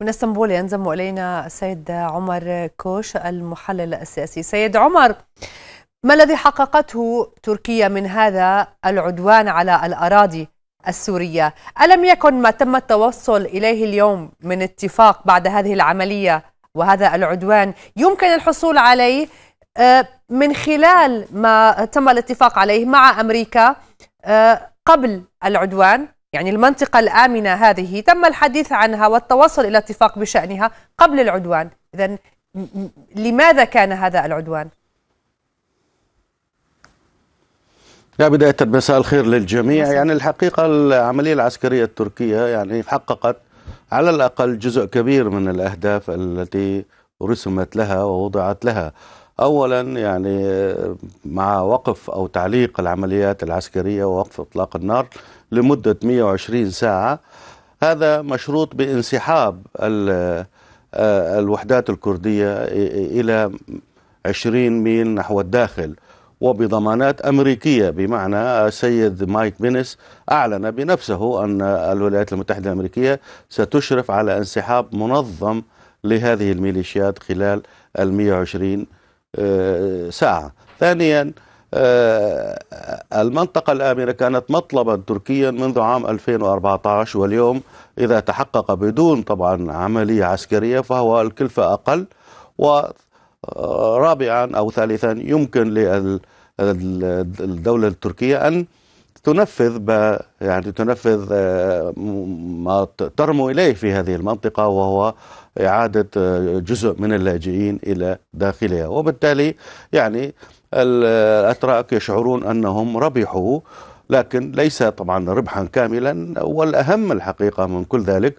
من اسطنبول ينضم الينا السيد عمر كوش المحلل السياسي سيد عمر ما الذي حققته تركيا من هذا العدوان على الاراضي السوريه الم يكن ما تم التوصل اليه اليوم من اتفاق بعد هذه العمليه وهذا العدوان يمكن الحصول عليه آه، من خلال ما تم الاتفاق عليه مع امريكا آه، قبل العدوان يعني المنطقة الآمنة هذه تم الحديث عنها والتوصل إلى اتفاق بشأنها قبل العدوان إذا لماذا كان هذا العدوان؟ لا بداية مساء الخير للجميع مساء. يعني الحقيقة العملية العسكرية التركية يعني حققت على الأقل جزء كبير من الأهداف التي رسمت لها ووضعت لها أولا يعني مع وقف أو تعليق العمليات العسكرية ووقف إطلاق النار لمدة 120 ساعة هذا مشروط بانسحاب آه، الوحدات الكردية إلى 20 ميل نحو الداخل وبضمانات أمريكية بمعنى السيد مايك بينس أعلن بنفسه أن الولايات المتحدة الأمريكية ستشرف على انسحاب منظم لهذه الميليشيات خلال ال 120 آه، ساعة ثانيا آه، المنطقة الآمنة كانت مطلبا تركيا منذ عام 2014 واليوم إذا تحقق بدون طبعا عملية عسكرية فهو الكلفة أقل ورابعا آه، أو ثالثا يمكن للدولة التركية أن تنفذ ب يعني تنفذ آه، ما ترمو اليه في هذه المنطقه وهو اعاده آه، جزء من اللاجئين الى داخلها وبالتالي يعني الاتراك يشعرون انهم ربحوا لكن ليس طبعا ربحا كاملا والاهم الحقيقه من كل ذلك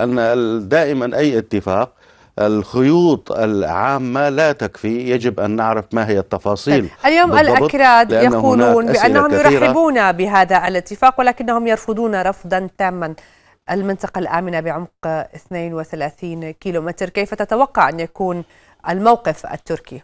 ان دائما اي اتفاق الخيوط العامة لا تكفي يجب أن نعرف ما هي التفاصيل طيب، اليوم الأكراد يقولون بأنهم يرحبون بهذا الاتفاق ولكنهم يرفضون رفضا تاما المنطقة الآمنة بعمق 32 كيلومتر كيف تتوقع أن يكون الموقف التركي؟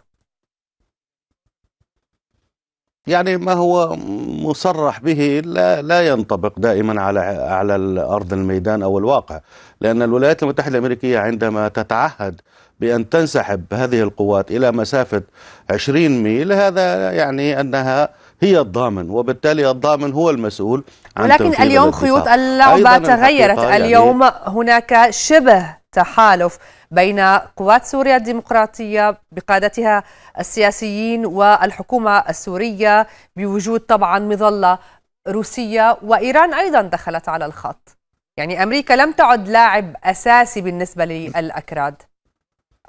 يعني ما هو مصرح به لا لا ينطبق دائما على على ارض الميدان او الواقع لان الولايات المتحده الامريكيه عندما تتعهد بان تنسحب هذه القوات الى مسافه 20 ميل هذا يعني انها هي الضامن وبالتالي الضامن هو المسؤول عن ولكن اليوم خيوط اللعبه تغيرت يعني اليوم يعني هناك شبه تحالف بين قوات سوريا الديمقراطية بقادتها السياسيين والحكومة السورية بوجود طبعا مظلة روسية وإيران أيضا دخلت على الخط يعني أمريكا لم تعد لاعب أساسي بالنسبة للأكراد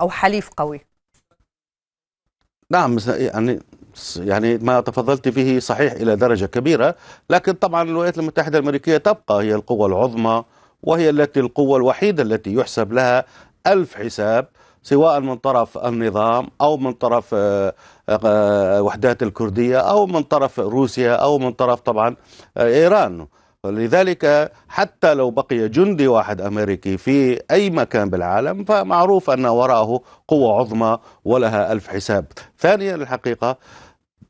أو حليف قوي نعم يعني يعني ما تفضلت فيه صحيح الى درجه كبيره، لكن طبعا الولايات المتحده الامريكيه تبقى هي القوه العظمى وهي التي القوة الوحيدة التي يحسب لها ألف حساب سواء من طرف النظام أو من طرف آه، آه، آه، وحدات الكردية أو من طرف روسيا أو من طرف طبعا إيران لذلك حتى لو بقي جندي واحد أمريكي في أي مكان بالعالم فمعروف أن وراءه قوة عظمى ولها ألف حساب ثانيا الحقيقة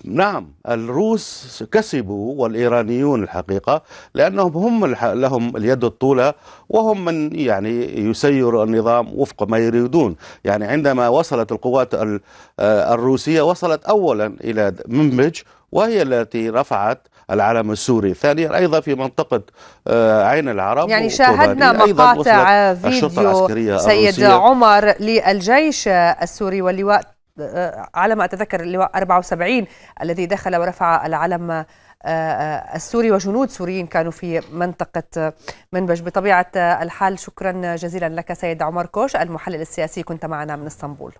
نعم الروس كسبوا والايرانيون الحقيقه لانهم هم لهم اليد الطوله وهم من يعني يسير النظام وفق ما يريدون، يعني عندما وصلت القوات آه، الروسيه وصلت اولا الى منبج وهي التي رفعت العلم السوري ثانيا أيضا في منطقة آه، عين العرب يعني شاهدنا مقاطع فيديو سيد الروسية. عمر للجيش السوري واللواء على ما أتذكر اللواء 74 الذي دخل ورفع العلم آه، آه، السوري وجنود سوريين كانوا في منطقة آه، منبج بطبيعة الحال شكرا جزيلا لك سيد عمر كوش المحلل السياسي كنت معنا من اسطنبول